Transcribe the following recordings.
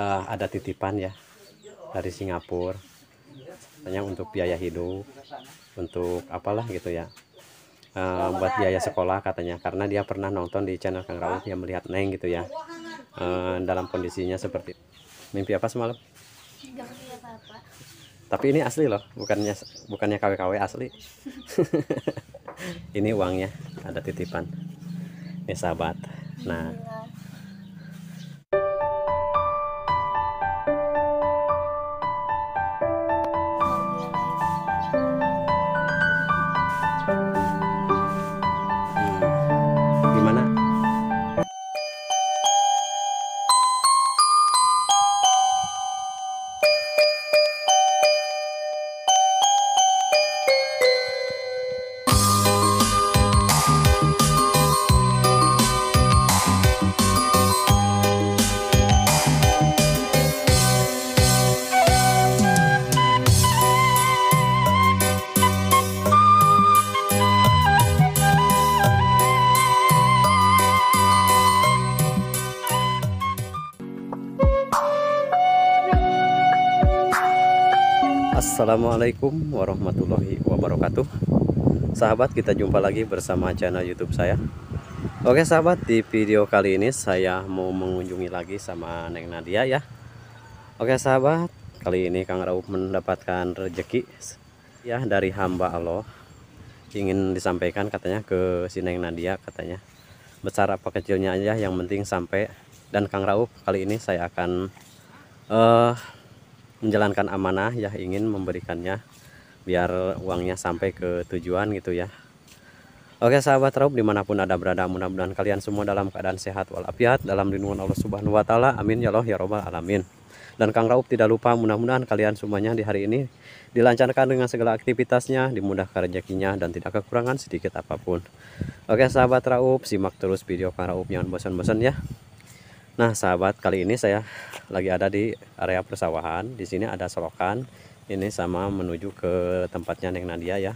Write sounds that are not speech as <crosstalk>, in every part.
uh, ada titipan ya dari Singapura hanya untuk biaya hidup untuk apalah gitu ya uh, buat biaya sekolah katanya karena dia pernah nonton di channel Kang Rawat yang melihat Neng gitu ya uh, dalam kondisinya seperti mimpi apa semalam tapi ini asli loh bukannya bukannya KW-KW asli <laughs> ini uangnya ada titipan nih sahabat nah Assalamualaikum warahmatullahi wabarakatuh Sahabat kita jumpa lagi bersama channel youtube saya Oke sahabat di video kali ini saya mau mengunjungi lagi sama Neng Nadia ya Oke sahabat kali ini Kang Raup mendapatkan rejeki ya dari hamba Allah Ingin disampaikan katanya ke si Neng Nadia katanya Besar apa kecilnya aja yang penting sampai Dan Kang Raup kali ini saya akan uh, menjalankan amanah ya ingin memberikannya biar uangnya sampai ke tujuan gitu ya Oke sahabat Raub dimanapun ada berada mudah-mudahan kalian semua dalam keadaan sehat walafiat dalam lindungan Allah Subhanahu Wa Taala amin ya Allah ya robbal alamin dan Kang Raub tidak lupa mudah-mudahan kalian semuanya di hari ini dilancarkan dengan segala aktivitasnya dimudahkan rezekinya dan tidak kekurangan sedikit apapun Oke sahabat Raub simak terus video Kang Raub jangan bosan-bosan ya Nah, sahabat, kali ini saya lagi ada di area persawahan. Di sini ada selokan. Ini sama menuju ke tempatnya Neng Nadia ya.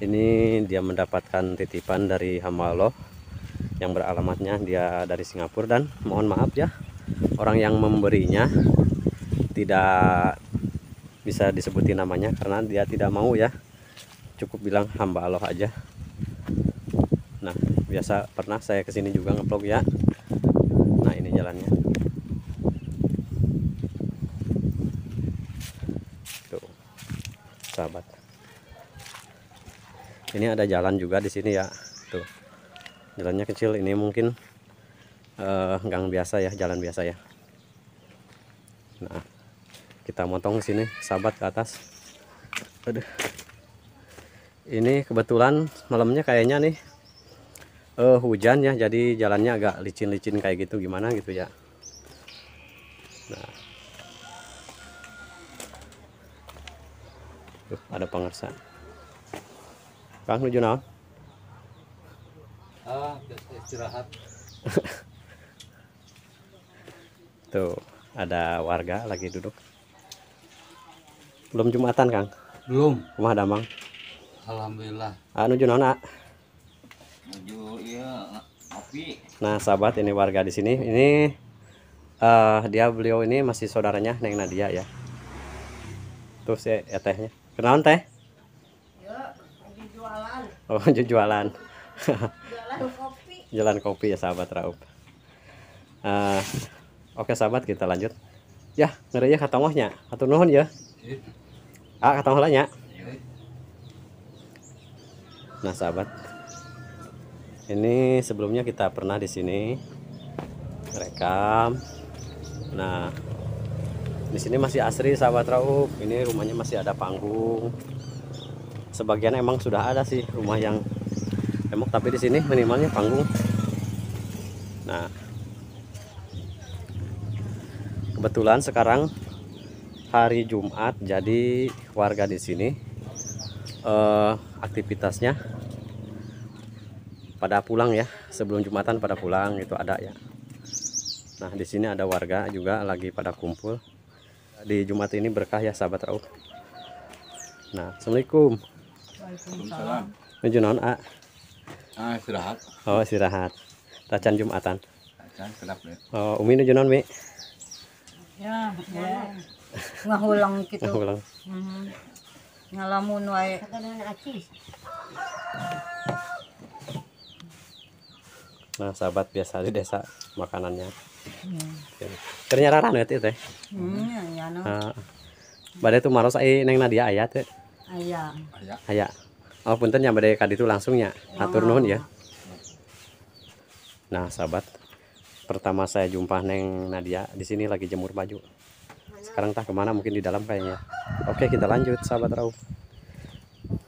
Ini dia mendapatkan titipan dari hamba Allah yang beralamatnya dia dari Singapura dan mohon maaf ya orang yang memberinya tidak bisa disebutin namanya karena dia tidak mau ya cukup bilang hamba Allah aja nah biasa pernah saya kesini juga ngevlog ya nah ini jalannya tuh sahabat ini ada jalan juga di sini ya tuh jalannya kecil ini mungkin uh, gang biasa ya jalan biasa ya nah kita motong sini sahabat ke atas aduh ini kebetulan malamnya kayaknya nih uh, hujan ya jadi jalannya agak licin-licin kayak gitu gimana gitu ya nah uh, ada pengersa Kang nuju Ah, istirahat. <laughs> Tuh, ada warga lagi duduk belum jumatan kang belum rumah damang alhamdulillah ah, nuju junona Nuju, iya, kopi. nah sahabat ini warga di sini ini uh, dia beliau ini masih saudaranya neng Nadia ya tuh si ya, tehnya kenalan teh ya, jualan oh <laughs> jualan jalan kopi jalan kopi ya sahabat Raup uh, oke sahabat kita lanjut ya ngeri ya kata atau nuhun ya eh ah katong halanya nah sahabat ini sebelumnya kita pernah di sini rekam nah di sini masih asri sahabat Rauf ini rumahnya masih ada panggung sebagian emang sudah ada sih rumah yang emok tapi di sini minimalnya panggung nah kebetulan sekarang hari Jumat jadi warga di sini uh, aktivitasnya pada pulang ya sebelum Jumatan pada pulang itu ada ya nah di sini ada warga juga lagi pada kumpul di Jumat ini berkah ya sahabat Rauh nah Assalamualaikum Waalaikumsalam Nuju Ah istirahat Oh istirahat Tacan Jumatan Tacan ya. Oh Umi nuju Mi Ya ya ngahulang gitu ngahulang mm -hmm. ngalamun wae nah sahabat biasa di desa makanannya hmm. ternyata rana ya, itu teh pada mm, ya, ah, ah. badai tuh maros ay neng nadia ayah teh ayah ayah oh punten yang badai kadi itu langsungnya atur nuhun ya nah sahabat pertama saya jumpa neng Nadia di sini lagi jemur baju sekarang entah kemana mungkin di dalam kayaknya oke kita lanjut sahabat Rauf.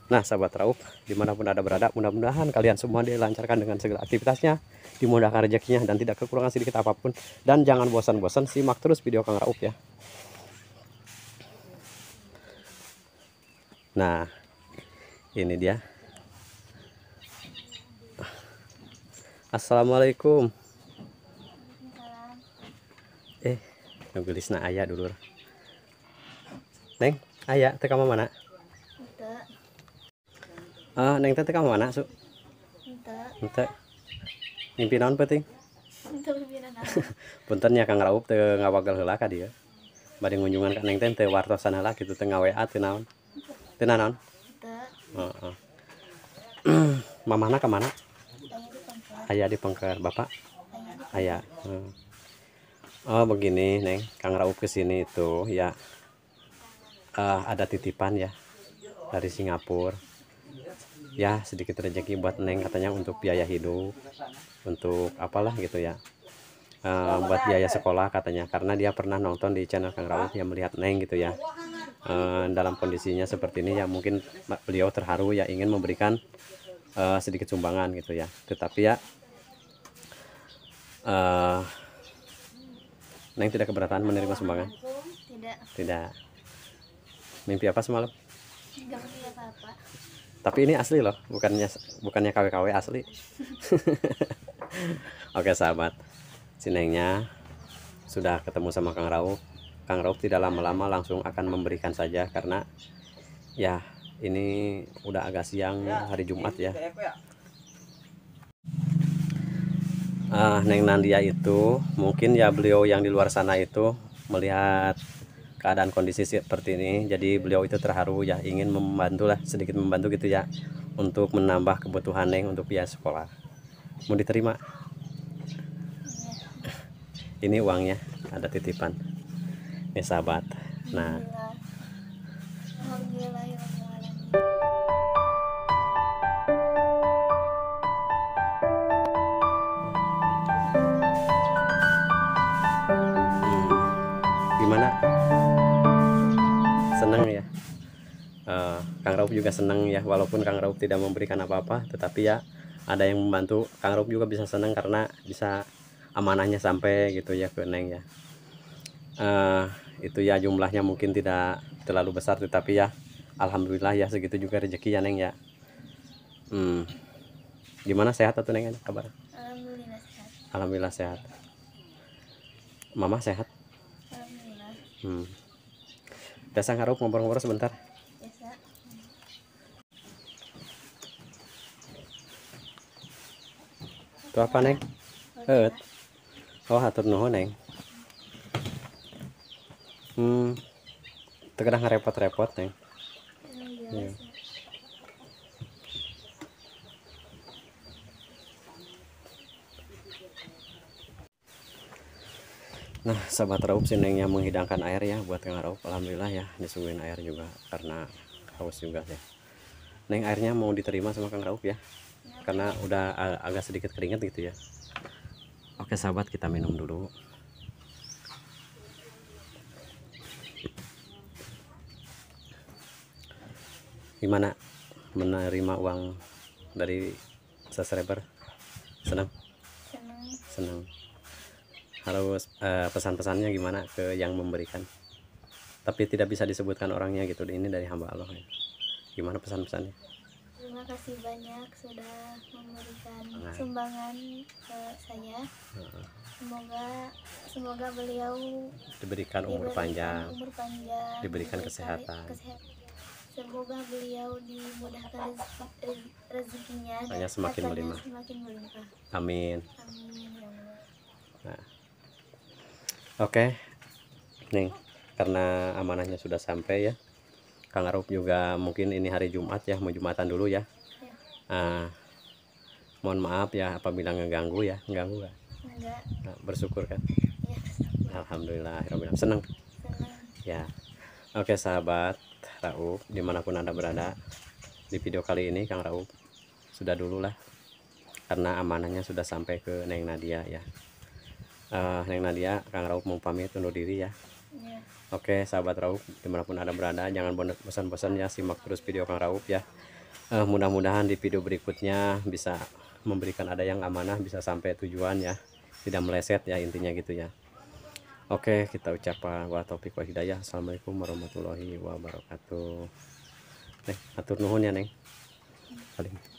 nah sahabat Rauf, dimanapun ada berada mudah-mudahan kalian semua dilancarkan dengan segala aktivitasnya dimudahkan rezekinya dan tidak kekurangan sedikit apapun dan jangan bosan-bosan simak terus video Kang Rauf ya nah ini dia Assalamualaikum eh nunggu Lisna ayah dulu Neng, ayah iya. teh kamu mana? Ente. Ah, neng teh kamu mana, Su? Ente. Ente. Mimpi naon penting? Ente mimpi naon. <laughs> Punten nya Kang Raup teh ngawagel heula ka dieu. Bade ngunjungan kak neng teh warta sana lah gitu teh ngawea non. naon. non? naon? Ente. Heeh. <clears throat> Mama nak kemana? Ayah di Pengker, Bapak? Ayah. Oh, begini, Neng. Kang Raup kesini itu ya uh, ada titipan ya dari Singapura ya sedikit rezeki buat Neng katanya untuk biaya hidup untuk apalah gitu ya uh, buat biaya sekolah katanya karena dia pernah nonton di channel Kang Rawat yang melihat Neng gitu ya uh, dalam kondisinya seperti ini ya mungkin beliau terharu ya ingin memberikan uh, sedikit sumbangan gitu ya tetapi ya uh, Neng tidak keberatan menerima sumbangan tidak tidak mimpi apa semalam mimpi apa tapi ini asli loh bukannya bukannya KW-KW asli <laughs> oke sahabat sinengnya sudah ketemu sama Kang Rauf Kang Rauf tidak lama-lama langsung akan memberikan saja karena ya ini udah agak siang ya, hari Jumat ya uh, Neng Nandia itu mungkin ya beliau yang di luar sana itu melihat keadaan kondisi seperti ini jadi beliau itu terharu ya ingin membantu lah sedikit membantu gitu ya untuk menambah kebutuhan Neng untuk biaya sekolah mau diterima iya. ini uangnya ada titipan nih sahabat nah Kang Raup juga senang ya walaupun Kang Raup tidak memberikan apa-apa tetapi ya ada yang membantu Kang Raup juga bisa senang karena bisa amanahnya sampai gitu ya ke Neng ya uh, itu ya jumlahnya mungkin tidak terlalu besar tetapi ya Alhamdulillah ya segitu juga rezeki ya Neng ya hmm. gimana sehat atau Neng kabar Alhamdulillah sehat Alhamdulillah sehat Mama sehat Alhamdulillah hmm. Dasang Harup ngobrol-ngobrol sebentar neng, neng, apa hmm, terkadang repot-repot neng Nah, sahabat raup neng yang menghidangkan air ya buat Kang Raup. Alhamdulillah ya disuguhin air juga karena haus juga ya. Neng airnya mau diterima sama Kang Raup ya karena udah agak sedikit keringat gitu ya oke sahabat kita minum dulu gimana menerima uang dari subscriber senang senang, senang. harus eh, pesan-pesannya gimana ke yang memberikan tapi tidak bisa disebutkan orangnya gitu ini dari hamba Allah ya. gimana pesan-pesannya kasih banyak sudah memberikan sumbangan ke saya. Semoga semoga beliau diberikan umur panjang, umur panjang, diberikan, kesehatan. kesehatan. Semoga beliau dimudahkan rezekinya dan semakin melimpah. Amin. Amin ya Nah. Oke. Okay. Nih, karena amanahnya sudah sampai ya. Kang Arup juga mungkin ini hari Jumat ya mau Jumatan dulu ya, ya. Uh, mohon maaf ya apabila ngeganggu ya ngeganggu ya. enggak nah, bersyukur kan ya, Alhamdulillah senang. senang ya oke sahabat Raup, dimanapun anda berada di video kali ini Kang Raup, sudah dulu lah karena amanahnya sudah sampai ke Neng Nadia ya uh, Neng Nadia Kang Raup mau pamit undur diri ya Yeah. Oke, sahabat Raup, dimanapun Anda berada, jangan bosan-bosan ya simak terus video Kang Raup ya. Uh, Mudah-mudahan di video berikutnya bisa memberikan ada yang amanah, bisa sampai tujuan ya. Tidak meleset ya intinya gitu ya. Oke, kita ucapkan wa topik wa hidayah. Assalamualaikum warahmatullahi wabarakatuh. nih atur nuhun ya, Neng. Paling.